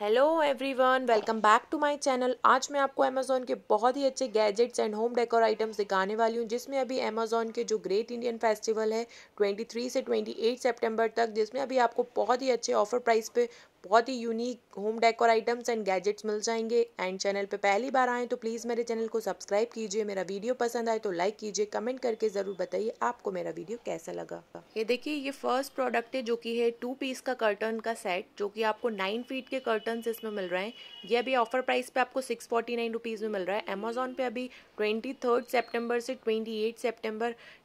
hello everyone welcome back to my channel आज मैं आपको अमेजोन के बहुत ही अच्छे gadgets and home decor items दिखाने वाली हूँ जिसमें अभी अमेज़ॉन के जो ग्रेट इंडियन फेस्टिवल है 23 से 28 सितंबर तक जिसमें अभी आपको बहुत ही अच्छे ऑफर प्राइस पे बहुत ही unique home decor items and gadgets मिल जाएंगे एंड चैनल पे पहली बार आएँ तो प्लीज़ मेरे चैनल को सब्सक्राइब कीजिए मेरा वीडियो पसंद आए तो लाइक कीजिए कमेंट करके ज़रूर बताइए आपको मेरा वीडियो कैसा लगा ये देखिए ये फर्स्ट प्रोडक्ट है जो कि है टू पीस का कर्टन का सेट जो कि आपको नाइन फीट के कर्टन इसमें मिल रहे हैं ये अभी ऑफर प्राइस पे आपको सिक्स फोर्टी नाइन रुपीज़ में मिल रहा है अमेजोन पे अभी ट्वेंटी थर्ड सेप्टेम्बर से twenty eight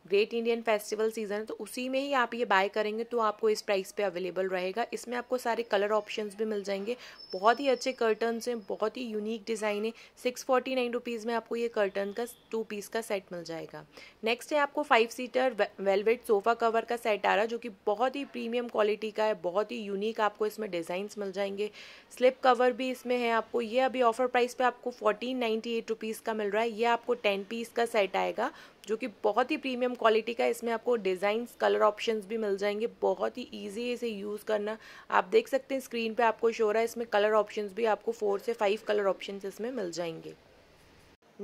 great Indian festival season है तो उसी में ही आप ये बाय करेंगे तो आपको इस प्राइस पे अवेलेबल रहेगा इसमें आपको सारे कलर ऑप्शंस भी मिल जाएंगे बहुत ही अच्छे कर्टन्स हैं बहुत ही यूनिक डिज़ाइन है सिक्स फोर्टी नाइन रुपीज़ में आपको ये कर्टन का टू पीस का सेट मिल जाएगा नेक्स्ट है आपको five seater velvet sofa cover का सेट आ रहा है जो कि बहुत ही प्रीमियम क्वालिटी का है बहुत ही यूनिक आपको इसमें डिज़ाइंस मिल जाएंगे स्लिप कवर भी इसमें है आपको ये अभी ऑफर प्राइस पर आपको फोर्टीन नाइन्टी एट रुपीज़ का मिल रहा है ये आपको टेन पीस का सेट आएगा जो कि बहुत ही प्रीमियम क्वालिटी का है इसमें आपको डिज़ाइंस कलर ऑप्शंस भी मिल जाएंगे बहुत ही ईजी है इसे यूज़ करना आप देख सकते हैं स्क्रीन पे आपको शो रहा है इसमें कलर ऑप्शंस भी आपको फोर से फाइव कलर ऑप्शंस इसमें मिल जाएंगे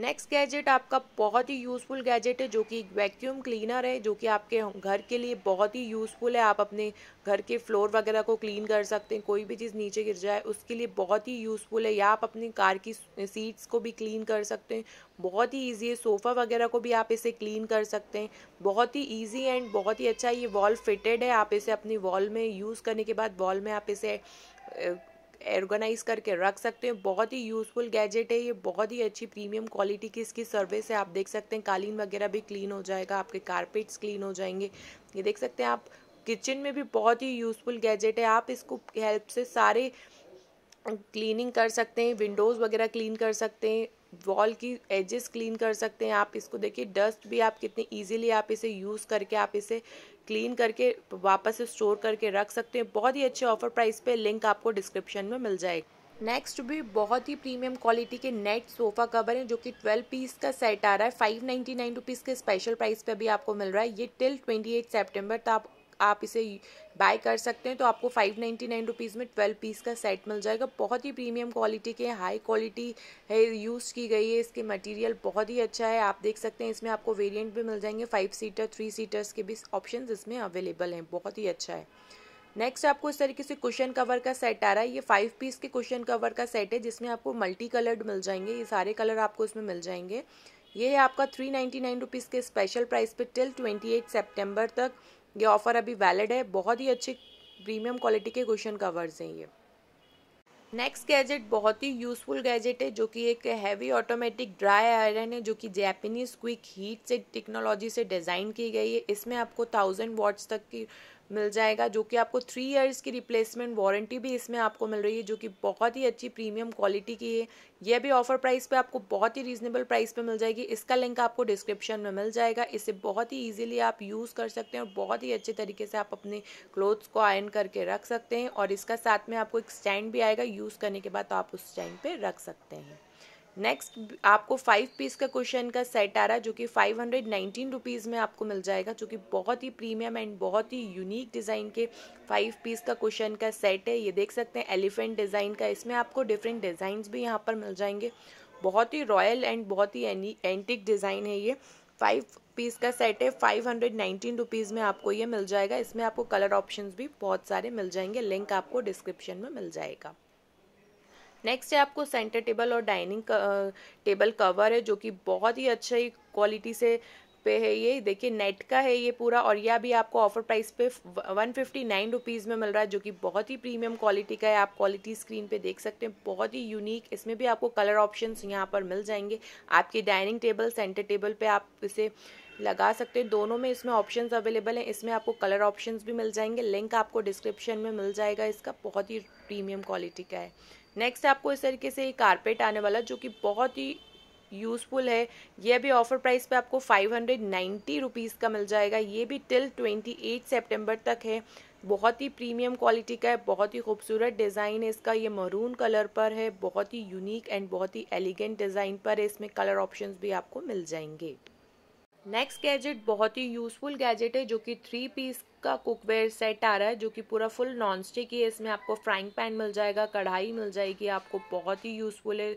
नेक्स्ट गैजेट आपका बहुत ही यूज़फुल गैजेट है जो कि वैक्यूम क्लीनर है जो कि आपके घर के लिए बहुत ही यूज़फुल है आप अपने घर के फ्लोर वगैरह को क्लीन कर सकते हैं कोई भी चीज़ नीचे गिर जाए उसके लिए बहुत ही यूज़फुल है या आप अपनी कार की सीट्स को भी क्लीन कर सकते हैं बहुत ही ईजी है सोफ़ा वगैरह को भी आप इसे क्लीन कर सकते हैं बहुत ही ईजी एंड बहुत ही अच्छा ये वॉल फिटेड है आप इसे अपनी वॉल में यूज़ करने के बाद वॉल में आप इसे ऑर्गेनाइज करके रख सकते हैं बहुत ही यूज़फुल गैजेट है ये बहुत ही अच्छी प्रीमियम क्वालिटी की इसकी सर्विस है आप देख सकते हैं कालीन वगैरह भी क्लीन हो जाएगा आपके कारपेट्स क्लीन हो जाएंगे ये देख सकते हैं आप किचन में भी बहुत ही यूज़फुल गैजेट है आप इसको हेल्प से सारे क्लीनिंग कर सकते हैं विंडोज़ वगैरह क्लीन कर सकते हैं वॉल की एजेस क्लीन कर सकते हैं आप इसको देखिए डस्ट भी आप कितने इजीली आप इसे यूज़ करके आप इसे क्लीन करके वापस स्टोर करके रख सकते हैं बहुत ही अच्छे ऑफर प्राइस पे लिंक आपको डिस्क्रिप्शन में मिल जाएगा नेक्स्ट भी बहुत ही प्रीमियम क्वालिटी के नेट सोफ़ा कवर हैं जो कि 12 पीस का सेट आ रहा है फाइव नाइन्टी नाइन रुपीज़ के स्पेशल प्राइस पे भी आपको मिल रहा है ये टिल 28 सितंबर तक आप आप इसे बाय कर सकते हैं तो आपको फाइव नाइन्टी नाइन रुपीज़ में ट्वेल्व पीस का सेट मिल जाएगा बहुत ही प्रीमियम क्वालिटी के हाई क्वालिटी है यूज़ की गई है इसके मटेरियल बहुत ही अच्छा है आप देख सकते हैं इसमें आपको वेरिएंट भी मिल जाएंगे फाइव सीटर थ्री सीटर्स के भी ऑप्शन इसमें अवेलेबल हैं बहुत ही अच्छा है नेक्स्ट आपको इस तरीके से क्वेश्चन कवर का सेट आ रहा है ये फाइव पीस के क्वेश्चन कवर का सेट है जिसमें आपको मल्टी कलर्ड मिल जाएंगे ये सारे कलर आपको इसमें मिल जाएंगे ये है आपका थ्री नाइन्टी नाइन रुपीज़ के स्पेशल प्राइस पे टिल ट्वेंटी एट सेप्टेम्बर तक ये ऑफ़र अभी वैलिड है बहुत ही अच्छी प्रीमियम क्वालिटी के क्वेश्चन कवर्स हैं ये नेक्स्ट गैजेट बहुत ही यूज़फुल गैजेट है जो कि एक हैवी ऑटोमेटिक ड्राई आयरन है जो कि जैपनीज़ क्विक हीट से टेक्नोलॉजी से डिज़ाइन की गई है इसमें आपको थाउजेंड वॉट्स तक की मिल जाएगा जो कि आपको थ्री इयर्स की रिप्लेसमेंट वारंटी भी इसमें आपको मिल रही है जो कि बहुत ही अच्छी प्रीमियम क्वालिटी की है यह भी ऑफर प्राइस पे आपको बहुत ही रीजनेबल प्राइस पे मिल जाएगी इसका लिंक आपको डिस्क्रिप्शन में मिल जाएगा इसे बहुत ही ईजिली आप यूज़ कर सकते हैं और बहुत ही अच्छे तरीके से आप अपने क्लोथ्स को आयन करके रख सकते हैं और इसका साथ में आपको एक स्टैंड भी आएगा यूज़ करने के बाद तो आप उस स्टैंड पर रख सकते हैं नेक्स्ट आपको फाइव पीस का क्वेश्चन का सेट आ रहा है जो कि फाइव हंड्रेड नाइनटीन रुपीज़ में आपको मिल जाएगा जो कि बहुत ही प्रीमियम एंड बहुत ही यूनिक डिज़ाइन के फाइव पीस का क्वेश्चन का सेट है ये देख सकते हैं एलिफेंट डिज़ाइन का इसमें आपको डिफरेंट डिज़ाइंस भी यहाँ पर मिल जाएंगे बहुत ही रॉयल एंड बहुत ही एंटिक डिज़ाइन है ये फाइव पीस का सेट है फाइव हंड्रेड नाइनटीन रुपीज़ में आपको ये मिल जाएगा इसमें आपको कलर ऑप्शंस भी बहुत सारे मिल जाएंगे लिंक आपको डिस्क्रिप्शन में मिल जाएगा नेक्स्ट है आपको सेंटर टेबल और डाइनिंग टेबल कवर है जो कि बहुत ही अच्छा ही क्वालिटी से पे है ये देखिए नेट का है ये पूरा और यह भी आपको ऑफर प्राइस पे वन फिफ्टी नाइन रुपीज़ में मिल रहा है जो कि बहुत ही प्रीमियम क्वालिटी का है आप क्वालिटी स्क्रीन पे देख सकते हैं बहुत ही यूनिक इसमें भी आपको कलर ऑप्शंस यहाँ पर मिल जाएंगे आपके डाइनिंग टेबल सेंटर टेबल पे आप इसे लगा सकते हैं दोनों में इसमें ऑप्शंस अवेलेबल हैं इसमें आपको कलर ऑप्शंस भी मिल जाएंगे लिंक आपको डिस्क्रिप्शन में मिल जाएगा इसका बहुत ही प्रीमियम क्वालिटी का है नेक्स्ट आपको इस तरीके से ये कारपेट आने वाला जो कि बहुत ही यूज़फुल है ये भी ऑफर प्राइस पे आपको फाइव हंड्रेड नाइन्टी रुपीज़ का मिल जाएगा ये भी टिल ट्वेंटी एट सेप्टेम्बर तक है बहुत ही प्रीमियम क्वालिटी का है बहुत ही खूबसूरत डिज़ाइन है इसका ये मरून कलर पर है बहुत ही यूनिक एंड बहुत ही एलिगेंट डिज़ाइन पर है इसमें कलर ऑप्शन भी आपको मिल जाएंगे नेक्स्ट गैजेट बहुत ही यूज़फुल गैजेट है जो कि थ्री पीस का कुकवेयर सेट आ रहा है जो कि पूरा फुल नॉन स्टिक ही है इसमें आपको फ्राइंग पैन मिल जाएगा कढ़ाई मिल जाएगी आपको बहुत ही यूज़फुल है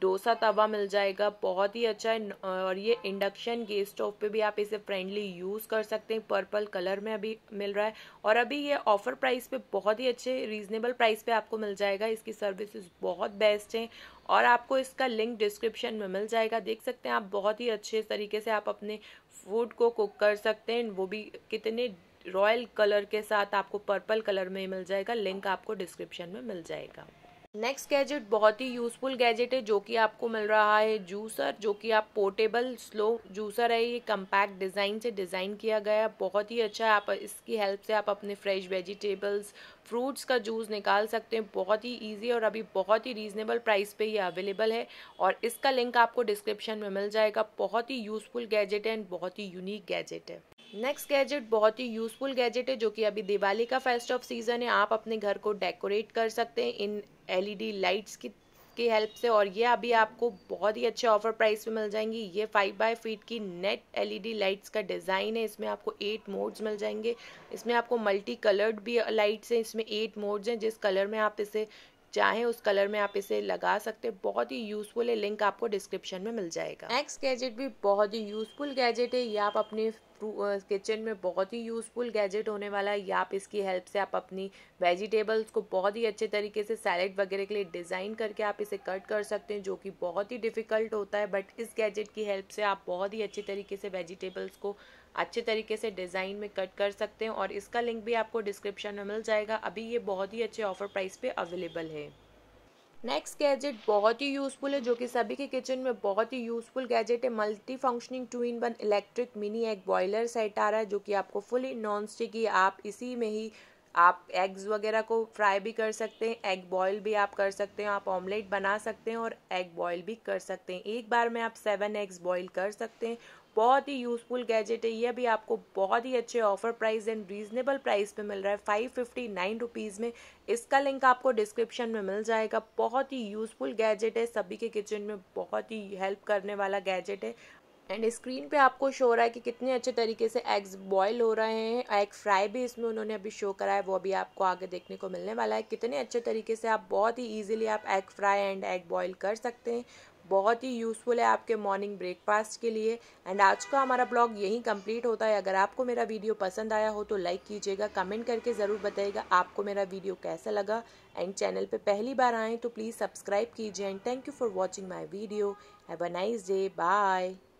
डोसा तवा मिल जाएगा बहुत ही अच्छा है और ये इंडक्शन गैस स्टोव पे भी आप इसे फ्रेंडली यूज़ कर सकते हैं पर्पल कलर में अभी मिल रहा है और अभी ये ऑफर प्राइस पे बहुत ही अच्छे रीजनेबल प्राइस पे आपको मिल जाएगा इसकी सर्विसेज बहुत बेस्ट हैं और आपको इसका लिंक डिस्क्रिप्शन में मिल जाएगा देख सकते हैं आप बहुत ही अच्छे तरीके से आप अपने फूड को कुक कर सकते हैं वो भी कितने रॉयल कलर के साथ आपको पर्पल कलर में मिल जाएगा लिंक आपको डिस्क्रिप्शन में मिल जाएगा नेक्स्ट गैजेट बहुत ही यूजफुल गैजेट है जो कि आपको मिल रहा है जूसर जो कि आप पोर्टेबल स्लो जूसर है ये कंपैक्ट डिज़ाइन से डिज़ाइन किया गया है बहुत ही अच्छा है आप इसकी हेल्प से आप अपने फ्रेश वेजिटेबल्स फ्रूट्स का जूस निकाल सकते हैं बहुत ही इजी और अभी बहुत ही रीजनेबल प्राइस पे ये अवेलेबल है और इसका लिंक आपको डिस्क्रिप्शन में मिल जाएगा बहुत ही यूजफुल गैजेट है एंड बहुत ही यूनिक गैजेट है नेक्स्ट गैजेट बहुत ही यूजफुल गैजेट है जो कि अभी दिवाली का फेस्ट ऑफ सीजन है आप अपने घर को डेकोरेट कर सकते हैं इन एलईडी लाइट्स की की हेल्प से और ये अभी आपको बहुत ही अच्छे ऑफर प्राइस पे मिल जाएंगी ये फाइव बाय फीट की नेट एलईडी लाइट्स का डिज़ाइन है इसमें आपको एट मोड्स मिल जाएंगे इसमें आपको मल्टी कलर्ड भी लाइट्स हैं इसमें एट मोड्स हैं जिस कलर में आप इसे चाहें उस कलर में आप इसे लगा सकते हैं बहुत ही यूजफुल है लिंक आपको डिस्क्रिप्शन में मिल जाएगा नेक्स्ट गैजेट भी बहुत ही यूजफुल गैजेट है ये आप अपने किचन में बहुत ही यूज़फुल गैजेट होने वाला है या आप इसकी हेल्प से आप अपनी वेजिटेबल्स को बहुत ही अच्छे तरीके से सैलेड वगैरह के लिए डिज़ाइन करके आप इसे कट कर सकते हैं जो कि बहुत ही डिफ़िकल्ट होता है बट इस गैजेट की हेल्प से आप बहुत ही अच्छे तरीके से वेजिटेबल्स को अच्छे तरीके से डिज़ाइन में कट कर सकते हैं और इसका लिंक भी आपको डिस्क्रिप्शन में मिल जाएगा अभी ये बहुत ही अच्छे ऑफर प्राइस पर अवेलेबल है नेक्स्ट गैजेट बहुत ही यूज़फुल है जो कि सभी के किचन में बहुत ही यूज़फुल गैजेट है multi functioning two in one electric mini egg boiler set आ रहा है जो कि आपको फुली नॉन स्टिक आप इसी में ही आप एग्स वगैरह को फ्राई भी कर सकते हैं एग बॉयल भी आप कर सकते हैं आप ऑमलेट बना सकते हैं और एग बॉयल भी कर सकते हैं एक बार में आप सेवन एग्स बॉयल कर सकते हैं बहुत ही यूजफुल गैजेट है ये भी आपको बहुत ही अच्छे offer price and reasonable price पे मिल रहा है फाइव फिफ्टी नाइन रुपीज़ में इसका लिंक आपको डिस्क्रिप्शन में मिल जाएगा बहुत ही यूजफुल गैजेट है सभी के किचन में बहुत ही हेल्प करने वाला गैजेट है एंड स्क्रीन पे आपको शो हो रहा है कि कितने अच्छे तरीके से एग्स बॉयल हो रहे हैं एग फ्राई भी इसमें उन्होंने अभी शो करा है वो अभी आपको आगे देखने को मिलने वाला है कितने अच्छे तरीके से आप बहुत ही इजीली आप egg fry and egg boil कर सकते हैं बहुत ही यूज़फुल है आपके मॉर्निंग ब्रेकफास्ट के लिए एंड आज का हमारा ब्लॉग यहीं कंप्लीट होता है अगर आपको मेरा वीडियो पसंद आया हो तो लाइक कीजिएगा कमेंट करके ज़रूर बताइएगा आपको मेरा वीडियो कैसा लगा एंड चैनल पर पहली बार आएँ तो प्लीज़ सब्सक्राइब कीजिए and thank you for watching my video have a nice day bye